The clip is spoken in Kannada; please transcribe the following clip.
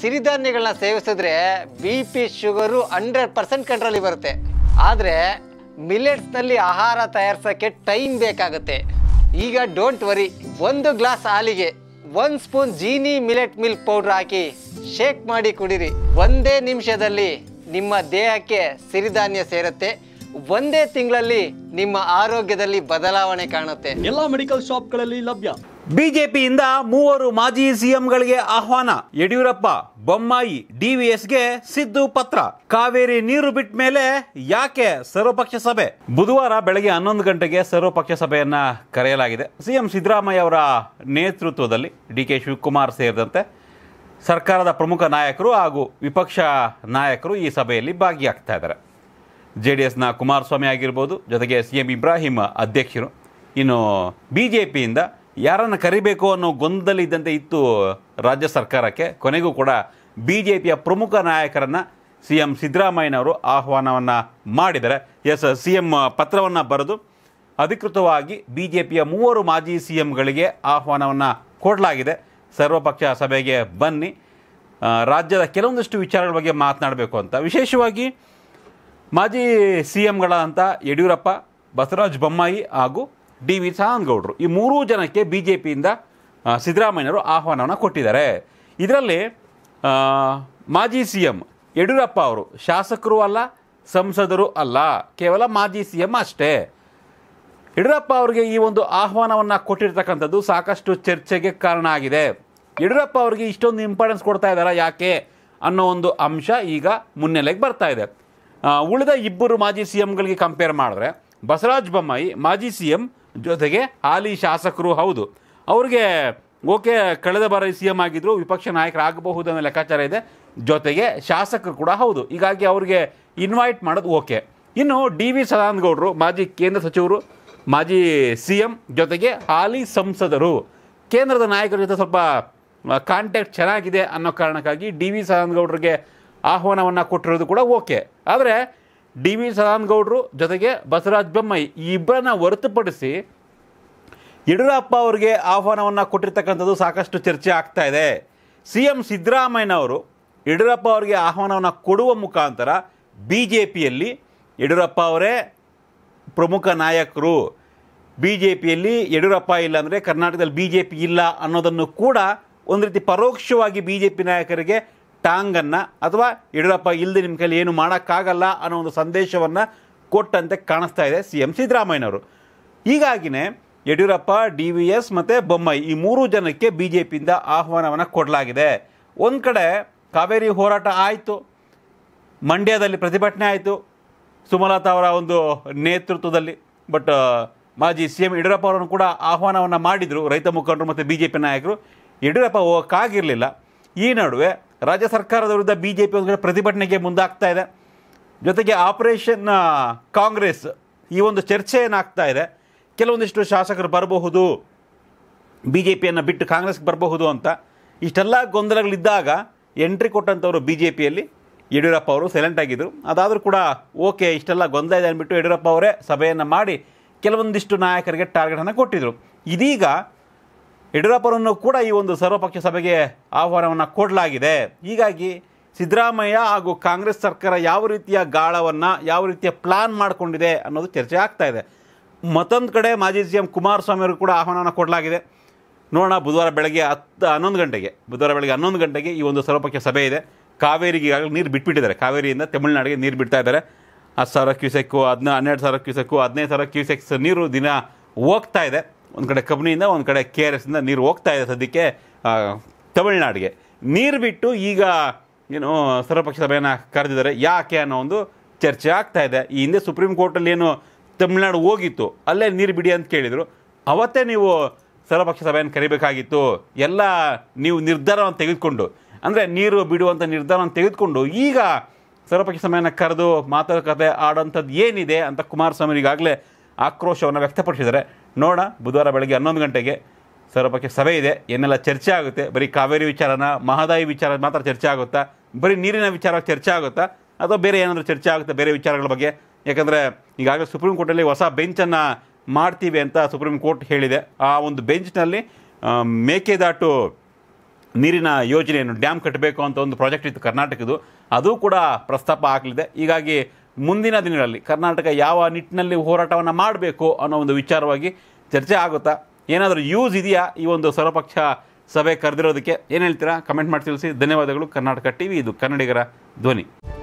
ಸಿರಿಧಾನ್ಯಗಳನ್ನ ಸೇವಿಸಿದ್ರೆ B P sugar hundred percent ಕಂಟ್ರೋಲಿಗೆ ಬರುತ್ತೆ ಆದರೆ ಮಿಲೆಟ್ಸ್ನಲ್ಲಿ ಆಹಾರ ತಯಾರಿಸೋಕ್ಕೆ ಟೈಮ್ ಬೇಕಾಗುತ್ತೆ ಈಗ ಡೋಂಟ್ ವರಿ ಒಂದು ಗ್ಲಾಸ್ ಹಾಲಿಗೆ ಒಂದು spoon Jeeni millet milk powder ಹಾಕಿ ಶೇಕ್ ಮಾಡಿ ಕುಡಿರಿ ಒಂದೇ ನಿಮಿಷದಲ್ಲಿ ನಿಮ್ಮ ದೇಹಕ್ಕೆ ಸಿರಿಧಾನ್ಯ ಸೇರುತ್ತೆ ಒಂದೇ ತಿಂಗಳಲ್ಲಿ ನಿಮ್ಮ ಆರೋಗ್ಯದಲ್ಲಿ ಬದಲಾವಣೆ ಕಾಣುತ್ತೆ ಎಲ್ಲ ಮೆಡಿಕಲ್ ಶಾಪ್ಗಳಲ್ಲಿ ಲಭ್ಯ ಬಿಜೆಪಿಯಿಂದ ಮೂವರು ಮಾಜಿ ಸಿಎಂಗಳಿಗೆ ಆಹ್ವಾನ ಯಡಿಯೂರಪ್ಪ ಬೊಮ್ಮಾಯಿ ಡಿವಿಎಸ್ಗೆ ಸಿದ್ದು ಪತ್ರ ಕಾವೇರಿ ನೀರು ಬಿಟ್ಟ ಮೇಲೆ ಯಾಕೆ ಸರ್ವಪಕ್ಷ ಸಭೆ ಬುಧವಾರ ಬೆಳಗ್ಗೆ ಹನ್ನೊಂದು ಗಂಟೆಗೆ ಸರ್ವಪಕ್ಷ ಸಭೆಯನ್ನ ಕರೆಯಲಾಗಿದೆ ಸಿಎಂ ಸಿದ್ದರಾಮಯ್ಯ ಅವರ ನೇತೃತ್ವದಲ್ಲಿ ಡಿ ಕೆ ಶಿವಕುಮಾರ್ ಸೇರಿದಂತೆ ಸರ್ಕಾರದ ಪ್ರಮುಖ ನಾಯಕರು ಹಾಗೂ ವಿಪಕ್ಷ ನಾಯಕರು ಈ ಸಭೆಯಲ್ಲಿ ಭಾಗಿಯಾಗ್ತಾ ಇದ್ದಾರೆ ಜೆ ಡಿ ಎಸ್ನ ಕುಮಾರಸ್ವಾಮಿ ಆಗಿರ್ಬೋದು ಜೊತೆಗೆ ಸಿ ಎಂ ಇಬ್ರಾಹಿಂ ಅಧ್ಯಕ್ಷರು ಇನ್ನು ಬಿ ಜೆ ಪಿಯಿಂದ ಯಾರನ್ನು ಕರಿಬೇಕು ಅನ್ನೋ ಗೊಂದಲ ಇದ್ದಂತೆ ಇತ್ತು ರಾಜ್ಯ ಸರ್ಕಾರಕ್ಕೆ ಕೊನೆಗೂ ಕೂಡ ಬಿ ಜೆ ಪಿಯ ಪ್ರಮುಖ ನಾಯಕರನ್ನು ಸಿ ಎಂ ಸಿದ್ದರಾಮಯ್ಯನವರು ಆಹ್ವಾನವನ್ನು ಮಾಡಿದರೆ ಎಸ್ ಸಿ ಎಂ ಪತ್ರವನ್ನು ಬರೆದು ಅಧಿಕೃತವಾಗಿ ಬಿ ಜೆ ಪಿಯ ಮೂವರು ಮಾಜಿ ಸಿ ಎಂಗಳಿಗೆ ಆಹ್ವಾನವನ್ನು ಕೊಡಲಾಗಿದೆ ಸರ್ವಪಕ್ಷ ಸಭೆಗೆ ಬನ್ನಿ ರಾಜ್ಯದ ಕೆಲವೊಂದಷ್ಟು ವಿಚಾರಗಳ ಬಗ್ಗೆ ಮಾತನಾಡಬೇಕು ಅಂತ ವಿಶೇಷವಾಗಿ ಮಾಜಿ ಸಿ ಎಂಗಳಾದಂಥ ಯಡಿಯೂರಪ್ಪ ಬಸವರಾಜ್ ಬೊಮ್ಮಾಯಿ ಹಾಗೂ ಡಿ ವಿ ಗೌಡ್ರು ಈ ಮೂರೂ ಜನಕ್ಕೆ ಬಿ ಜೆ ಪಿಯಿಂದ ಸಿದ್ದರಾಮಯ್ಯವರು ಆಹ್ವಾನವನ್ನು ಕೊಟ್ಟಿದ್ದಾರೆ ಇದರಲ್ಲಿ ಮಾಜಿ ಸಿ ಎಂ ಯಡಿಯೂರಪ್ಪ ಅವರು ಶಾಸಕರು ಅಲ್ಲ ಸಂಸದರು ಅಲ್ಲ ಕೇವಲ ಮಾಜಿ ಸಿ ಎಂ ಅಷ್ಟೇ ಯಡಿಯೂರಪ್ಪ ಅವರಿಗೆ ಈ ಒಂದು ಆಹ್ವಾನವನ್ನು ಕೊಟ್ಟಿರ್ತಕ್ಕಂಥದ್ದು ಸಾಕಷ್ಟು ಚರ್ಚೆಗೆ ಕಾರಣ ಆಗಿದೆ ಯಡಿಯೂರಪ್ಪ ಅವರಿಗೆ ಇಷ್ಟೊಂದು ಇಂಪಾರ್ಟೆನ್ಸ್ ಕೊಡ್ತಾ ಇದ್ದಾರಾ ಯಾಕೆ ಅನ್ನೋ ಒಂದು ಅಂಶ ಈಗ ಮುನ್ನೆಲೆಗೆ ಬರ್ತಾ ಇದೆ ಉಳಿದ ಇಬ್ಬರು ಮಾಜಿ ಸಿ ಎಂಗಳಿಗೆ ಕಂಪೇರ್ ಮಾಡಿದ್ರೆ ಬಸವರಾಜ ಬೊಮ್ಮಾಯಿ ಮಾಜಿ ಸಿ ಎಂ ಜೊತೆಗೆ ಹಾಲಿ ಶಾಸಕರು ಹೌದು ಅವ್ರಿಗೆ ಓಕೆ ಕಳೆದ ಬಾರಿ ಸಿ ಎಂ ಆಗಿದ್ದರು ವಿಪಕ್ಷ ನಾಯಕರಾಗಬಹುದು ಅನ್ನೋ ಲೆಕ್ಕಾಚಾರ ಇದೆ ಜೊತೆಗೆ ಶಾಸಕರು ಕೂಡ ಹೌದು ಹೀಗಾಗಿ ಅವ್ರಿಗೆ ಇನ್ವೈಟ್ ಮಾಡೋದು ಓಕೆ ಇನ್ನು ಡಿ ವಿ ಸದಾನಂದಗೌಡರು ಮಾಜಿ ಕೇಂದ್ರ ಸಚಿವರು ಮಾಜಿ ಸಿ ಎಂ ಜೊತೆಗೆ ಹಾಲಿ ಸಂಸದರು ಕೇಂದ್ರದ ನಾಯಕರ ಜೊತೆ ಸ್ವಲ್ಪ ಕಾಂಟ್ಯಾಕ್ಟ್ ಚೆನ್ನಾಗಿದೆ ಅನ್ನೋ ಕಾರಣಕ್ಕಾಗಿ ಡಿ ವಿ ಸದಾನಂದಗೌಡರಿಗೆ ಆಹ್ವಾನವನ್ನು ಕೊಟ್ಟಿರೋದು ಕೂಡ ಓಕೆ ಆದರೆ ಡಿ ವಿ ಸದಾನಗೌಡರು ಜೊತೆಗೆ ಬಸವರಾಜ ಬೊಮ್ಮಾಯಿ ಈ ಇಬ್ಬರನ್ನ ಹೊರತುಪಡಿಸಿ ಯಡಿಯೂರಪ್ಪ ಅವರಿಗೆ ಆಹ್ವಾನವನ್ನು ಕೊಟ್ಟಿರ್ತಕ್ಕಂಥದ್ದು ಸಾಕಷ್ಟು ಚರ್ಚೆ ಆಗ್ತಾ ಇದೆ ಸಿ ಎಂ ಸಿದ್ದರಾಮಯ್ಯನವರು ಯಡಿಯೂರಪ್ಪ ಅವರಿಗೆ ಆಹ್ವಾನವನ್ನು ಕೊಡುವ ಮುಖಾಂತರ ಬಿ ಜೆ ಪಿಯಲ್ಲಿ ಯಡಿಯೂರಪ್ಪ ಅವರೇ ಪ್ರಮುಖ ನಾಯಕರು ಬಿ ಜೆ ಪಿಯಲ್ಲಿ ಯಡಿಯೂರಪ್ಪ ಇಲ್ಲ ಅಂದರೆ ಕರ್ನಾಟಕದಲ್ಲಿ ಬಿ ಜೆ ಪಿ ಇಲ್ಲ ಅನ್ನೋದನ್ನು ಕೂಡ ಒಂದು ರೀತಿ ಪರೋಕ್ಷವಾಗಿ ಬಿ ಜೆ ಪಿ ನಾಯಕರಿಗೆ ಟಾಂಗನ್ನು ಅಥವಾ ಯಡಿಯೂರಪ್ಪ ಇಲ್ಲದೆ ನಿಮ್ಮ ಕೈಯಲ್ಲಿ ಏನು ಮಾಡೋಕ್ಕಾಗಲ್ಲ ಅನ್ನೋ ಒಂದು ಸಂದೇಶವನ್ನು ಕೊಟ್ಟಂತೆ ಕಾಣಿಸ್ತಾ ಇದೆ ಸಿ ಎಂ ಸಿದ್ದರಾಮಯ್ಯನವರು ಹೀಗಾಗಿನೇ ಯಡಿಯೂರಪ್ಪ ಡಿ ವಿ ಎಸ್ ಮತ್ತು ಬೊಮ್ಮಾಯಿ ಈ ಮೂರು ಜನಕ್ಕೆ ಬಿ ಜೆ ಪಿಯಿಂದ ಆಹ್ವಾನವನ್ನು ಕೊಡಲಾಗಿದೆ ಒಂದು ಕಡೆ ಕಾವೇರಿ ಹೋರಾಟ ಆಯಿತು ಮಂಡ್ಯದಲ್ಲಿ ಪ್ರತಿಭಟನೆ ಆಯಿತು ಸುಮಲತಾ ಅವರ ಒಂದು ನೇತೃತ್ವದಲ್ಲಿ ಬಟ್ ಮಾಜಿ ಸಿ ಎಂ ಯಡಿಯೂರಪ್ಪ ಅವರನ್ನು ಕೂಡ ಆಹ್ವಾನವನ್ನು ಮಾಡಿದರು ರೈತ ಮುಖಂಡರು ಮತ್ತು ಬಿ ಜೆ ಪಿ ನಾಯಕರು ಯಡಿಯೂರಪ್ಪ ಹೋಗೋಕ್ಕಾಗಿರಲಿಲ್ಲ ಈ ನಡುವೆ ರಾಜ್ಯ ಸರ್ಕಾರದ ವಿರುದ್ಧ ಬಿ ಜೆ ಪಿ ಪ್ರತಿಭಟನೆಗೆ ಮುಂದಾಗ್ತಾ ಇದೆ ಜೊತೆಗೆ ಆಪರೇಷನ್ ಕಾಂಗ್ರೆಸ್ ಈ ಒಂದು ಚರ್ಚೆ ಏನಾಗ್ತಾ ಇದೆ ಕೆಲವೊಂದಿಷ್ಟು ಶಾಸಕರು ಬರಬಹುದು ಬಿ ಜೆ ಪಿಯನ್ನು ಬಿಟ್ಟು ಕಾಂಗ್ರೆಸ್ಗೆ ಬರಬಹುದು ಅಂತ ಇಷ್ಟೆಲ್ಲ ಗೊಂದಲಗಳಿದ್ದಾಗ ಎಂಟ್ರಿ ಕೊಟ್ಟಂಥವರು ಬಿ ಜೆ ಪಿಯಲ್ಲಿ ಯಡಿಯೂರಪ್ಪ ಅವರು ಸೈಲೆಂಟ್ ಆಗಿದ್ದರು ಅದಾದರೂ ಕೂಡ ಓಕೆ ಇಷ್ಟೆಲ್ಲ ಗೊಂದಲ ಇದೆ ಅಂದ್ಬಿಟ್ಟು ಯಡಿಯೂರಪ್ಪ ಅವರೇ ಸಭೆಯನ್ನು ಮಾಡಿ ಕೆಲವೊಂದಿಷ್ಟು ನಾಯಕರಿಗೆ ಟಾರ್ಗೆಟನ್ನು ಕೊಟ್ಟಿದ್ದರು ಇದೀಗ ಯಡಿಯೂರಪ್ಪರನ್ನು ಕೂಡ ಈ ಒಂದು ಸರ್ವಪಕ್ಷ ಸಭೆಗೆ ಆಹ್ವಾನವನ್ನು ಕೊಡಲಾಗಿದೆ ಹೀಗಾಗಿ ಸಿದ್ದರಾಮಯ್ಯ ಹಾಗೂ ಕಾಂಗ್ರೆಸ್ ಸರ್ಕಾರ ಯಾವ ರೀತಿಯ ಗಾಳವನ್ನು ಯಾವ ರೀತಿಯ ಪ್ಲಾನ್ ಮಾಡಿಕೊಂಡಿದೆ ಅನ್ನೋದು ಚರ್ಚೆ ಆಗ್ತಾ ಇದೆ ಮತ್ತೊಂದು ಕಡೆ ಮಾಜಿ ಸಿ ಎಂ ಕುಮಾರಸ್ವಾಮಿ ಅವರು ಕೂಡ ಆಹ್ವಾನವನ್ನು ಕೊಡಲಾಗಿದೆ ನೋಡೋಣ ಬುಧವಾರ ಬೆಳಗ್ಗೆ ಹತ್ತು ಹನ್ನೊಂದು ಗಂಟೆಗೆ ಬುಧವಾರ ಬೆಳಗ್ಗೆ ಹನ್ನೊಂದು ಗಂಟೆಗೆ ಈ ಒಂದು ಸರ್ವಪಕ್ಷ ಸಭೆ ಇದೆ ಕಾವೇರಿಗೆ ಈಗಾಗಲೇ ನೀರು ಬಿಟ್ಬಿಟ್ಟಿದ್ದಾರೆ ಕಾವೇರಿಯಿಂದ ತಮಿಳುನಾಡಿಗೆ ನೀರು ಬಿಡ್ತಾ ಇದ್ದಾರೆ ಹತ್ತು ಸಾವಿರ ಕ್ಯೂಸೆಕ್ಕು ಹದಿನ ಹನ್ನೆರಡು ಸಾವಿರ ಕ್ಯೂಸೆಕ್ಕು ಹದಿನೈದು ಸಾವಿರ ಕ್ಯೂಸೆಕ್ಸ್ ನೀರು ದಿನ ಹೋಗ್ತಾ ಇದೆ ಒಂದು ಕಡೆ ಕಬ್ನಿಯಿಂದ ಒಂದು ಕಡೆ ಕೆ ಆರ್ ಎಸ್ನಿಂದ ನೀರು ಹೋಗ್ತಾ ಇದೆ ಸದ್ಯಕ್ಕೆ ತಮಿಳ್ನಾಡಿಗೆ ನೀರು ಬಿಟ್ಟು ಈಗ ಏನು ಸರ್ವಪಕ್ಷ ಸಭೆಯನ್ನು ಕರೆದಿದ್ದಾರೆ ಯಾಕೆ ಅನ್ನೋ ಒಂದು ಚರ್ಚೆ ಆಗ್ತಾ ಇದೆ ಈ ಹಿಂದೆ ಸುಪ್ರೀಂ ಕೋರ್ಟಲ್ಲಿ ಏನು ತಮಿಳ್ನಾಡು ಹೋಗಿತ್ತು ಅಲ್ಲೇ ನೀರು ಬಿಡಿ ಅಂತ ಕೇಳಿದರು ಅವತ್ತೇ ನೀವು ಸರ್ವಪಕ್ಷ ಸಭೆಯನ್ನು ಕರಿಬೇಕಾಗಿತ್ತು ಎಲ್ಲ ನೀವು ನಿರ್ಧಾರವನ್ನು ತೆಗೆದುಕೊಂಡು ಅಂದರೆ ನೀರು ಬಿಡುವಂಥ ನಿರ್ಧಾರವನ್ನು ತೆಗೆದುಕೊಂಡು ಈಗ ಸರ್ವಪಕ್ಷ ಸಭೆಯನ್ನು ಕರೆದು ಮಾತುಕತೆ ಆಡೋಂಥದ್ದು ಏನಿದೆ ಅಂತ ಕುಮಾರಸ್ವಾಮಿ ಈಗಾಗಲೇ ಆಕ್ರೋಶವನ್ನು ವ್ಯಕ್ತಪಡಿಸಿದ್ದಾರೆ ನೋಡೋಣ ಬುಧವಾರ ಬೆಳಗ್ಗೆ ಹನ್ನೊಂದು ಗಂಟೆಗೆ ಸರ್ವಪಕ್ಷ ಸಭೆ ಇದೆ ಏನೆಲ್ಲ ಚರ್ಚೆ ಆಗುತ್ತೆ ಬರೀ ಕಾವೇರಿ ವಿಚಾರನ ಮಹದಾಯಿ ವಿಚಾರ ಮಾತ್ರ ಚರ್ಚೆ ಆಗುತ್ತಾ ಬರೀ ನೀರಿನ ವಿಚಾರ ಚರ್ಚೆ ಆಗುತ್ತಾ ಅಥವಾ ಬೇರೆ ಏನಾದರೂ ಚರ್ಚೆ ಆಗುತ್ತೆ ಬೇರೆ ವಿಚಾರಗಳ ಬಗ್ಗೆ ಯಾಕಂದರೆ ಈಗಾಗಲೇ ಸುಪ್ರೀಂ ಕೋರ್ಟಲ್ಲಿ ಹೊಸ ಬೆಂಚನ್ನು ಮಾಡ್ತೀವಿ ಅಂತ ಸುಪ್ರೀಂ ಕೋರ್ಟ್ ಹೇಳಿದೆ ಆ ಒಂದು ಬೆಂಚ್ನಲ್ಲಿ ಮೇಕೆದಾಟು ನೀರಿನ ಯೋಜನೆಯನ್ನು ಡ್ಯಾಮ್ ಕಟ್ಟಬೇಕು ಅಂತ ಒಂದು ಪ್ರಾಜೆಕ್ಟ್ ಇತ್ತು ಕರ್ನಾಟಕದ್ದು ಅದು ಕೂಡ ಪ್ರಸ್ತಾಪ ಆಗಲಿದೆ ಹೀಗಾಗಿ ಮುಂದಿನ ದಿನಗಳಲ್ಲಿ ಕರ್ನಾಟಕ ಯಾವ ನಿಟ್ಟಿನಲ್ಲಿ ಹೋರಾಟವನ್ನು ಮಾಡಬೇಕು ಅನ್ನೋ ಒಂದು ವಿಚಾರವಾಗಿ ಚರ್ಚೆ ಆಗುತ್ತಾ ಏನಾದರೂ ಯೂಸ್ ಇದೆಯಾ ಈ ಒಂದು ಸರ್ವಪಕ್ಷ ಸಭೆ ಕರೆದಿರೋದಕ್ಕೆ ಏನು ಹೇಳ್ತೀರಾ ಕಮೆಂಟ್ ಮಾಡಿ ತಿಳಿಸಿ ಧನ್ಯವಾದಗಳು ಕರ್ನಾಟಕ ಟಿ ವಿ ಇದು ಕನ್ನಡಿಗರ ಧ್ವನಿ